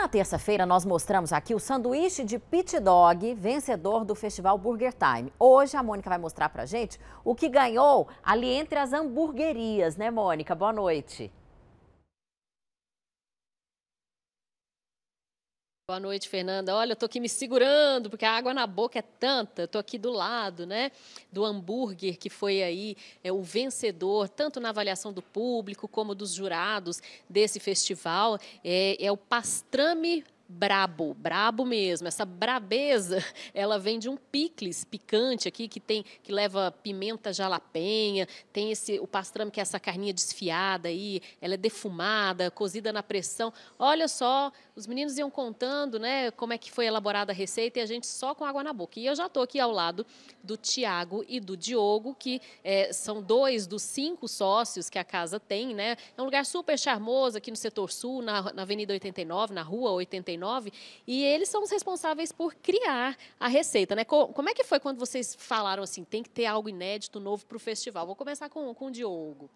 na terça-feira nós mostramos aqui o sanduíche de pit dog vencedor do Festival Burger Time. Hoje a Mônica vai mostrar pra gente o que ganhou ali entre as hamburguerias, né, Mônica? Boa noite. Boa noite, Fernanda. Olha, eu tô aqui me segurando, porque a água na boca é tanta. Estou aqui do lado, né, do hambúrguer que foi aí é, o vencedor, tanto na avaliação do público como dos jurados desse festival. É, é o pastrame brabo, brabo mesmo. Essa brabeza, ela vem de um picles picante aqui que tem que leva pimenta jalapenha, tem esse o pastrame que é essa carninha desfiada aí, ela é defumada, cozida na pressão. Olha só, os meninos iam contando, né, como é que foi elaborada a receita e a gente só com água na boca. E eu já estou aqui ao lado do Tiago e do Diogo, que é, são dois dos cinco sócios que a casa tem, né? É um lugar super charmoso aqui no setor sul, na, na Avenida 89, na Rua 89 99, e eles são os responsáveis por criar a receita, né? Como é que foi quando vocês falaram assim, tem que ter algo inédito, novo para o festival? Vou começar com, com o Diogo.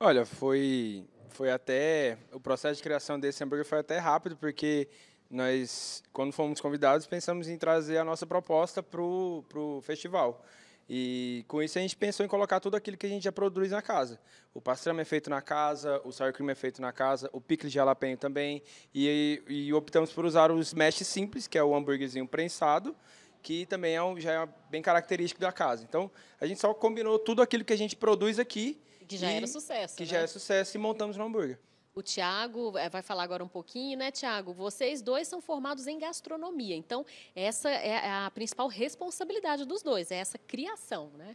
Olha, foi, foi até, o processo de criação desse hambúrguer foi até rápido, porque nós, quando fomos convidados, pensamos em trazer a nossa proposta para o pro festival. E com isso a gente pensou em colocar tudo aquilo que a gente já produz na casa. O pastrame é feito na casa, o sour cream é feito na casa, o picles de jalapeno também. E, e optamos por usar o smash simples, que é o hambúrguerzinho prensado, que também é um, já é bem característico da casa. Então a gente só combinou tudo aquilo que a gente produz aqui. Que já e, era sucesso. Que né? já é sucesso e montamos no hambúrguer. O Tiago é, vai falar agora um pouquinho, né, Tiago? Vocês dois são formados em gastronomia, então essa é, é a principal responsabilidade dos dois, é essa criação, né?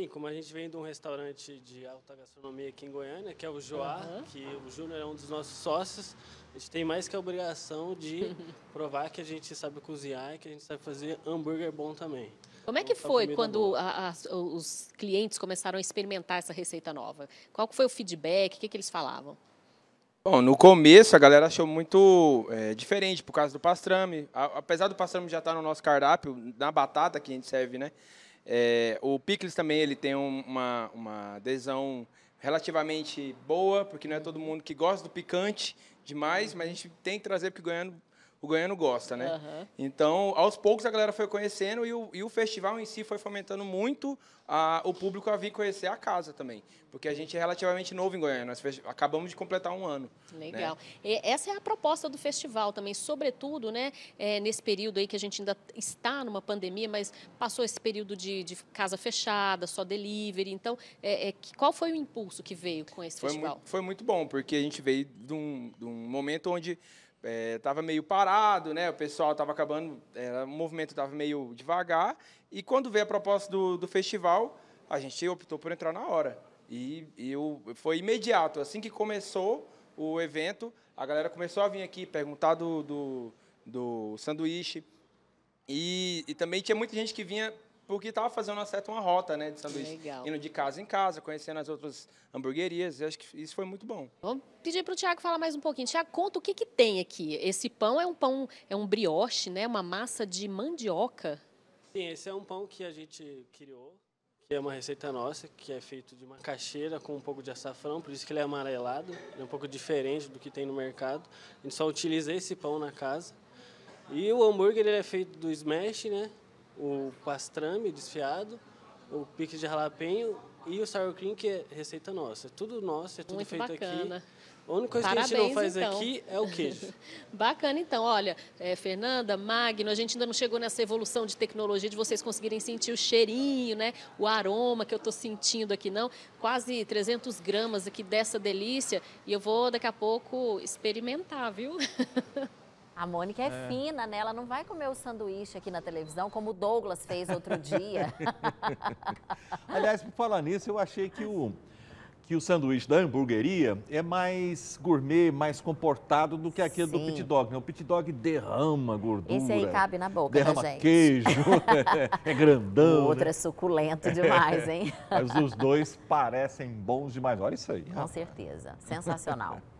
Sim, como a gente vem de um restaurante de alta gastronomia aqui em Goiânia, que é o Joá, uhum. que o Júnior é um dos nossos sócios, a gente tem mais que a obrigação de provar que a gente sabe cozinhar e que a gente sabe fazer hambúrguer bom também. Como é que então, tá foi quando a, a, os clientes começaram a experimentar essa receita nova? Qual foi o feedback? O que, que eles falavam? Bom, no começo a galera achou muito é, diferente por causa do pastrame. A, apesar do pastrame já estar tá no nosso cardápio, na batata que a gente serve, né? É, o picles também ele tem uma, uma adesão relativamente boa, porque não é todo mundo que gosta do picante demais, mas a gente tem que trazer porque Goiânia o Goiano gosta, né? Uhum. Então, aos poucos a galera foi conhecendo e o, e o festival em si foi fomentando muito a, o público a vir conhecer a casa também. Porque a gente é relativamente novo em Goiânia, nós acabamos de completar um ano. Legal. Né? essa é a proposta do festival também, sobretudo, né, é, nesse período aí que a gente ainda está numa pandemia, mas passou esse período de, de casa fechada, só delivery. Então, é, é, qual foi o impulso que veio com esse foi festival? foi muito bom, porque a gente veio de um, de um momento onde estava é, meio parado, né? O pessoal estava acabando, o movimento estava meio devagar. E quando veio a proposta do, do festival, a gente optou por entrar na hora. E, e eu, foi imediato, assim que começou o evento, a galera começou a vir aqui perguntar do, do, do sanduíche. E, e também tinha muita gente que vinha porque estava fazendo uma certa uma rota, né, de sanduíche. Legal. Indo de casa em casa, conhecendo as outras hamburguerias, acho que isso foi muito bom. Vamos pedir para o Tiago falar mais um pouquinho. Tiago, conta o que, que tem aqui. Esse pão é um pão, é um brioche, né, uma massa de mandioca. Sim, esse é um pão que a gente criou, que é uma receita nossa, que é feito de macaxeira com um pouco de açafrão, por isso que ele é amarelado, ele é um pouco diferente do que tem no mercado. A gente só utiliza esse pão na casa. E o hambúrguer ele é feito do smash, né? o pastrame desfiado, o pique de jalapeno e o sour cream, que é receita nossa. É tudo nosso, é tudo Muito feito bacana. aqui. A única coisa Parabéns, que a gente não faz então. aqui é o queijo. Bacana, então. Olha, é, Fernanda, Magno, a gente ainda não chegou nessa evolução de tecnologia de vocês conseguirem sentir o cheirinho, né? O aroma que eu estou sentindo aqui, não. Quase 300 gramas aqui dessa delícia. E eu vou, daqui a pouco, experimentar, viu? A Mônica é, é, fina, né? Ela não vai comer o sanduíche aqui na televisão, como o Douglas fez outro dia. Aliás, por falar nisso, eu achei que o, que o sanduíche da hamburgueria é mais gourmet, mais comportado do que aquele Sim. do pit dog. Né? O pit dog derrama gordura. Esse aí cabe na boca, derrama né, gente? queijo, é, é grandão. O né? outro né? é suculento demais, é. hein? Mas os dois parecem bons demais. Olha isso aí. Com rapaz. certeza. Sensacional.